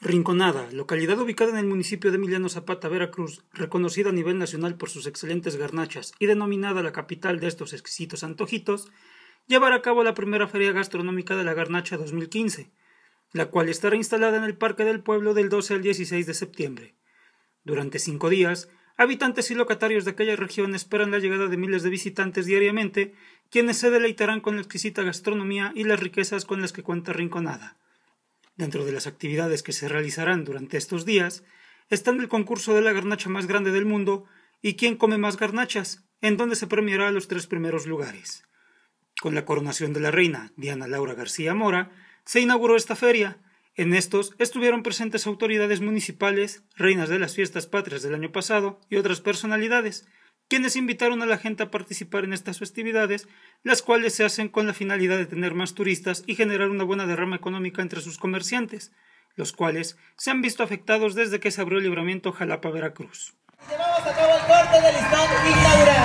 Rinconada, localidad ubicada en el municipio de Emiliano Zapata, Veracruz, reconocida a nivel nacional por sus excelentes garnachas y denominada la capital de estos exquisitos antojitos, llevará a cabo la primera feria gastronómica de la Garnacha 2015, la cual estará instalada en el Parque del Pueblo del 12 al 16 de septiembre. Durante cinco días, Habitantes y locatarios de aquella región esperan la llegada de miles de visitantes diariamente, quienes se deleitarán con la exquisita gastronomía y las riquezas con las que cuenta Rinconada. Dentro de las actividades que se realizarán durante estos días están el concurso de la garnacha más grande del mundo y quién come más garnachas, en donde se premiará a los tres primeros lugares. Con la coronación de la reina Diana Laura García Mora, se inauguró esta feria, en estos estuvieron presentes autoridades municipales, reinas de las fiestas patrias del año pasado y otras personalidades, quienes invitaron a la gente a participar en estas festividades, las cuales se hacen con la finalidad de tener más turistas y generar una buena derrama económica entre sus comerciantes, los cuales se han visto afectados desde que se abrió el libramiento Jalapa-Veracruz. Llevamos a cabo el corte del